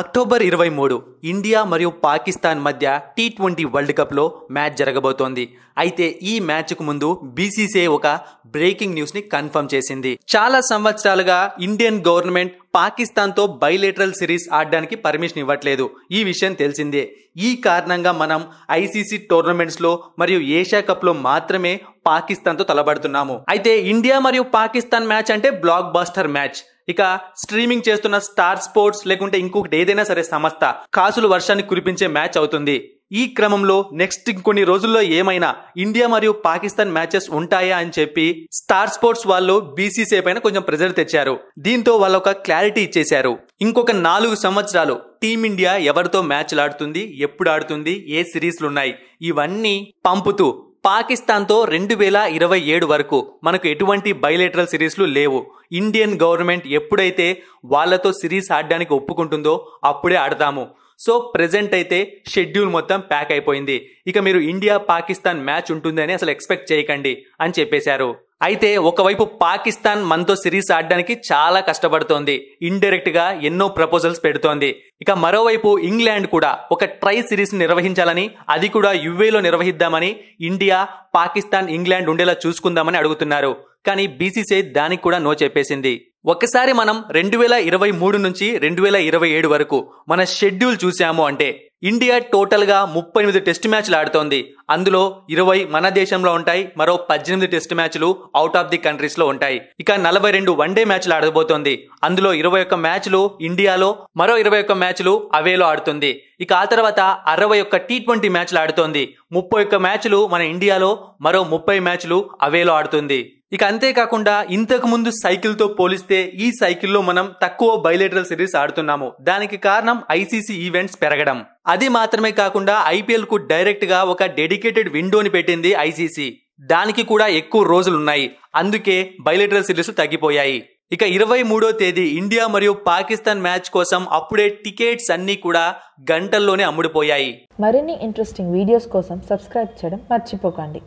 October ఇరవై మూడు India మరియు పాకిస్తాన్ మధ్య టీ ట్వంటీ వరల్డ్ కప్లో మ్యాచ్ జరగబోతోంది అయితే ఈ మ్యాచ్కు ముందు బీసీసీఐ ఒక బ్రేకింగ్ న్యూస్ని కన్ఫర్మ్ చేసింది చాలా సంవత్సరాలుగా ఇండియన్ గవర్నమెంట్ పాకిస్తాన్తో బైలేటరల్ సిరీస్ ఆడడానికి పర్మిషన్ ఇవ్వట్లేదు ఈ విషయం తెలిసిందే ఈ కారణంగా మనం ఐసీసీ టోర్నమెంట్స్లో మరియు ఏషియా కప్లో మాత్రమే పాకిస్తాన్తో తలబడుతున్నాము అయితే ఇండియా మరియు పాకిస్తాన్ మ్యాచ్ అంటే బ్లాక్ బాస్టర్ మ్యాచ్ ఇక స్ట్రీమింగ్ చేస్తున్న స్టార్ స్పోర్ట్స్ లేకుంటే ఇంకొకటి ఏదైనా సరే సంస్థ కాదు రాసులు వర్షాన్ని కురిపించే మ్యాచ్ అవుతుంది ఈ క్రమంలో నెక్స్ట్ ఇంకొన్ని రోజుల్లో ఏమైనా ఇండియా మరియు పాకిస్తాన్ మ్యాచెస్ ఉంటాయా అని చెప్పి స్టార్ స్పోర్ట్స్ వాళ్ళు బీసీసీఐ పైన కొంచెం ప్రెజర్ తెచ్చారు దీంతో వాళ్ళు ఒక క్లారిటీ ఇచ్చేశారు ఇంకొక నాలుగు సంవత్సరాలు టీమిండియా ఎవరితో మ్యాచ్లు ఆడుతుంది ఎప్పుడు ఆడుతుంది ఏ సిరీస్లు ఉన్నాయి ఇవన్నీ పంపుతూ పాకిస్తాన్తో రెండు వేల ఇరవై ఏడు వరకు మనకు ఎటువంటి బయలేటరల్ సిరీస్లు లేవు ఇండియన్ గవర్నమెంట్ ఎప్పుడైతే వాళ్లతో సిరీస్ ఆడడానికి ఒప్పుకుంటుందో అప్పుడే ఆడతాము సో ప్రెజెంట్ అయితే షెడ్యూల్ మొత్తం ప్యాక్ అయిపోయింది ఇక మీరు ఇండియా పాకిస్తాన్ మ్యాచ్ ఉంటుందని అసలు ఎక్స్పెక్ట్ చేయకండి అని చెప్పేశారు అయితే ఒకవైపు పాకిస్తాన్ మనతో సిరీస్ ఆడడానికి చాలా కష్టపడుతోంది ఇండైరెక్ట్ గా ఎన్నో ప్రపోజల్స్ పెడుతోంది ఇక మరోవైపు ఇంగ్లాండ్ కూడా ఒక ట్రై సిరీస్ నిర్వహించాలని అది కూడా యుఏలో నిర్వహిద్దామని ఇండియా పాకిస్తాన్ ఇంగ్లాండ్ ఉండేలా చూసుకుందామని అడుగుతున్నారు కానీ బీసీసీఐ దానికి కూడా నో చెప్పేసింది ఒకసారి మనం రెండు వేల ఇరవై మూడు నుంచి రెండు వేల ఇరవై ఏడు వరకు మన షెడ్యూల్ చూసాము అంటే ఇండియా టోటల్గా ముప్పై ఎనిమిది టెస్ట్ మ్యాచ్లు ఆడుతోంది అందులో ఇరవై మన దేశంలో ఉంటాయి మరో పద్దెనిమిది టెస్ట్ మ్యాచ్లు అవుట్ ఆఫ్ ది కంట్రీస్లో ఉంటాయి ఇక నలభై రెండు వన్డే మ్యాచ్లు ఆడబోతోంది అందులో ఇరవై ఒక్క మ్యాచ్లు ఇండియాలో మరో ఇరవై ఒక్క మ్యాచ్లు అవేలో ఆడుతుంది ఇక ఆ తర్వాత అరవై ఒక్క టీ ట్వంటీ మ్యాచ్లు ఆడుతోంది ముప్పై ఒక్క మ్యాచ్లు మన ఇండియాలో మరో ముప్పై మ్యాచ్లు అవేలో ఆడుతుంది ఇక అంతేకాకుండా ఇంతకుముందు సైకిల్తో పోలిస్తే ఈ సైకిల్లో మనం తక్కువ బయలేటరల్ సిరీస్ ఆడుతున్నాము దానికి కారణం ఐసీసీ ఈవెంట్స్ పెరగడం అది మాత్రమే కాకుండా ఐపీఎల్ కు డైరెక్ట్ గా ఒక డెడికేటెడ్ విండోని పెట్టింది ఐసీసీ దానికి కూడా ఎక్కువ రోజులున్నాయి అందుకే బయలేటరల్ సిరీస్ తగ్గిపోయాయి ఇక ఇరవై మూడో తేదీ ఇండియా మరియు పాకిస్తాన్ మ్యాచ్ కోసం అప్పుడే టికెట్స్ అన్ని కూడా గంటల్లోనే అమ్ముడుపోయాయి మరిన్ని ఇంట్రెస్టింగ్ వీడియోస్ కోసం సబ్స్క్రైబ్ చేయడం మర్చిపోకండి